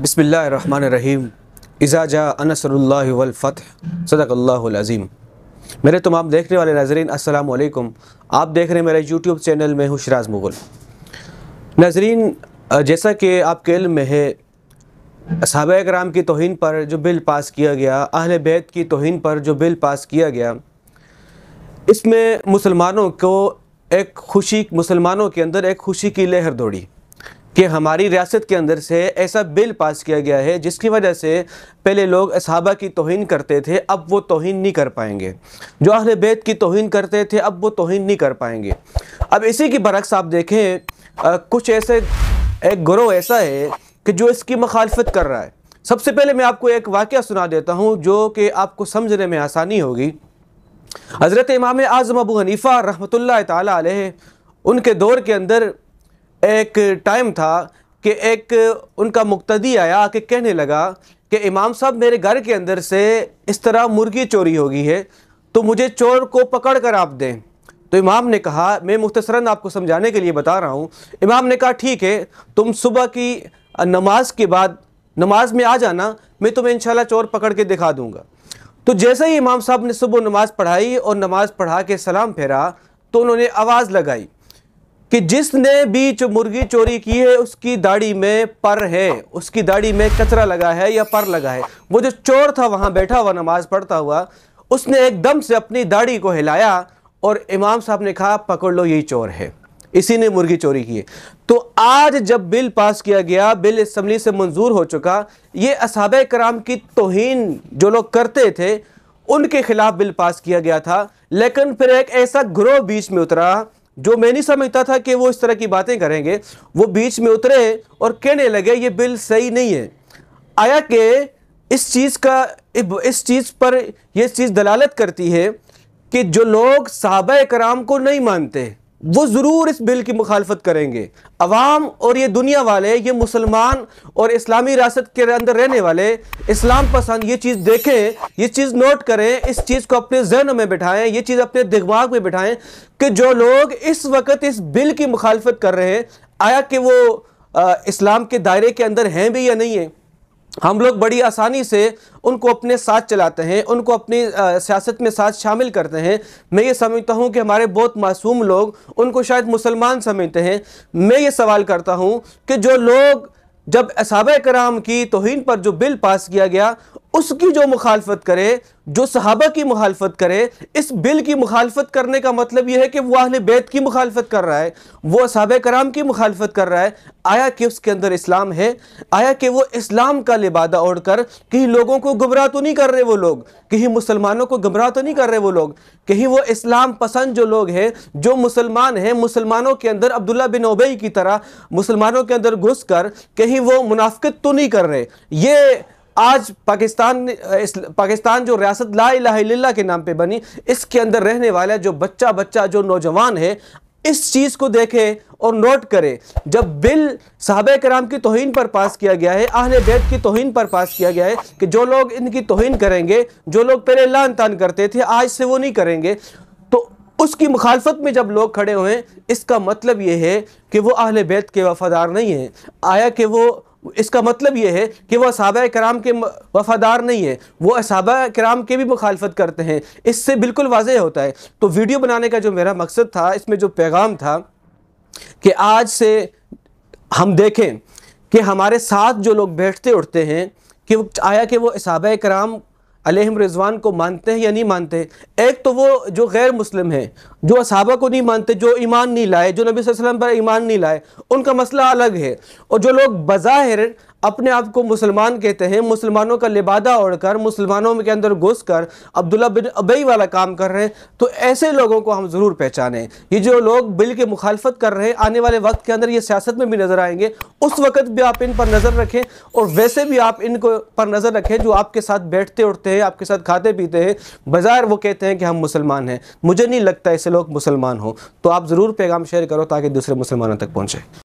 बसमीम इज़ाजा अनसरल्लाफ़त सदकल्लाज़ीम मेरे तमाम देखने वाले नाजरीन असलकम आप देख रहे हैं मेरे यूट्यूब चैनल में हूँ शराज मुग़ल नाजरीन जैसा कि आपके इल्म में है सब कराम की तोहन पर जो बिल पास किया गया अहल बैत की तोहन पर जो बिल पास किया गया इसमें मुसलमानों को एक खुशी मुसलमानों के अंदर एक खुशी की लहर दौड़ी कि हमारी रियासत के अंदर से ऐसा बिल पास किया गया है जिसकी वजह से पहले लोग असहाबा की तोहन करते थे अब वो तोहन नहीं कर पाएंगे जो अहल बैत की तोहन करते थे अब वो तोहन नहीं कर पाएंगे अब इसी की बरक्स आप देखें आ, कुछ ऐसे एक ग्रोह ऐसा है कि जो इसकी मखालफत कर रहा है सबसे पहले मैं आपको एक वाक़ सुना देता हूँ जो कि आपको समझने में आसानी होगी हज़रत इमाम आज़म अबू हनीफ़ा रहमत ला के दौर के अंदर एक टाइम था कि एक उनका मुक्तदी आया कि कहने लगा कि इमाम साहब मेरे घर के अंदर से इस तरह मुर्गी चोरी हो गई है तो मुझे चोर को पकड़ कर आप दें तो इमाम ने कहा मैं मुख्तसरा आपको समझाने के लिए बता रहा हूँ इमाम ने कहा ठीक है तुम सुबह की नमाज के बाद नमाज में आ जाना मैं तुम्हें इंशाल्लाह चोर पकड़ के दिखा दूँगा तो जैसे ही इमाम साहब ने सुबह नमाज़ पढ़ाई और नमाज़ पढ़ा के सलाम फेरा तो उन्होंने आवाज़ लगाई कि जिसने भी जो मुर्गी चोरी की है उसकी दाढ़ी में पर है उसकी दाढ़ी में कचरा लगा है या पर लगा है वो जो चोर था वहां बैठा हुआ नमाज़ पढ़ता हुआ उसने एकदम से अपनी दाढ़ी को हिलाया और इमाम साहब ने कहा पकड़ लो यही चोर है इसी ने मुर्गी चोरी की है तो आज जब बिल पास किया गया बिल इसम्बली से मंजूर हो चुका ये असाब कराम की तोहन जो लोग करते थे उनके खिलाफ बिल पास किया गया था लेकिन फिर एक ऐसा ग्रोह बीच में उतरा जो मैं नहीं समझता था कि वो इस तरह की बातें करेंगे वो बीच में उतरे और कहने लगे ये बिल सही नहीं है आया कि इस चीज़ का इस चीज़ पर यह चीज़ दलालत करती है कि जो लोग सहाबा कराम को नहीं मानते वो ज़रूर इस बिल की मुखालफत करेंगे अवाम और ये दुनिया वाले ये मुसलमान और इस्लामी रियासत के अंदर रहने वाले इस्लाम पसंद ये चीज़ देखें ये चीज़ नोट करें इस चीज़ को अपने जहन में बिठाएं ये चीज़ अपने दिमाग में बिठाएं कि जो लोग इस वक्त इस बिल की मुखालफत कर रहे हैं आया कि वो आ, इस्लाम के दायरे के अंदर हैं भी या नहीं है हम लोग बड़ी आसानी से उनको अपने साथ चलाते हैं उनको अपनी सियासत में साथ शामिल करते हैं मैं ये समझता हूँ कि हमारे बहुत मासूम लोग उनको शायद मुसलमान समझते हैं मैं ये सवाल करता हूँ कि जो लोग जब असाब कराम की तोहन पर जो बिल पास किया गया उसकी जो मुखालफत करे जो सहाबा की मुखालफत करे इस बिल की मुखालफत करने का मतलब यह है कि वह अहल बैत की मुखालफत कर रहा है वो सहाब कराम की मुखालफत कर रहा है आया कि उसके अंदर इस्लाम है आया कि वह इस्लाम का लिबादा ओढ़ कर कहीं लोगों को गुमराह तो नहीं कर रहे वो लोग कहीं मुसलमानों को गुमराह तो नहीं कर रहे वो लोग कहीं वो इस्लाम पसंद जो लोग हैं जो मुसलमान हैं मुसलमानों के अंदर अब्दुल्ला बिन उबई की तरह मुसलमानों के अंदर घुस कर कहीं वो मुनाफ्त तो नहीं कर रहे ये आज पाकिस्तान पाकिस्तान जो रियासत ला के नाम पे बनी इसके अंदर रहने वाला जो बच्चा बच्चा जो नौजवान है इस चीज़ को देखे और नोट करे जब बिल साहब कराम की तोहन पर पास किया गया है आहल बैत की तोहन पर पास किया गया है कि जो लोग इनकी तोहन करेंगे जो लोग पहले लान तान करते थे आज से वो नहीं करेंगे तो उसकी मुखालफत में जब लोग खड़े हुए इसका मतलब ये है कि वो आहल बैत के वफादार नहीं हैं आया कि वो इसका मतलब यह है कि वह सहाबा कराम के वफादार नहीं है वो सहाबा कराम के भी मुखालफत करते हैं इससे बिल्कुल वाजह होता है तो वीडियो बनाने का जो मेरा मकसद था इसमें जो पैगाम था कि आज से हम देखें कि हमारे साथ जो लोग बैठते उठते हैं कि आया कि वो सहाबा कराम अलहम रिजवान को मानते हैं या नहीं मानते एक तो वो जो गैर मुस्लिम हैं जो असहाबा को नहीं मानते जो ईमान नहीं लाए जो नबी वसल्लम पर ईमान नहीं लाए उनका मसला अलग है और जो लोग बज़ाहिर अपने आप को मुसलमान कहते हैं मुसलमानों का लिबादा ओढ़कर मुसलमानों के अंदर घुस कर अब्दुल्ला बिन अबई वाला काम कर रहे हैं तो ऐसे लोगों को हम ज़रूर पहचानें ये जो लोग बिल की मुखालफत कर रहे हैं आने वाले वक्त के अंदर ये सियासत में भी नज़र आएंगे उस वक्त भी आप इन पर नज़र रखें और वैसे भी आप इनको पर नज़र रखें जो आपके साथ बैठते उठते हैं आपके साथ खाते पीते हैं बाज़ार वो कहते हैं कि हम मुसलमान हैं मुझे नहीं लगता ऐसे लोग मुसलमान हों तो आप ज़रूर पैगाम शेयर करो ताकि दूसरे मुसलमानों तक पहुँचे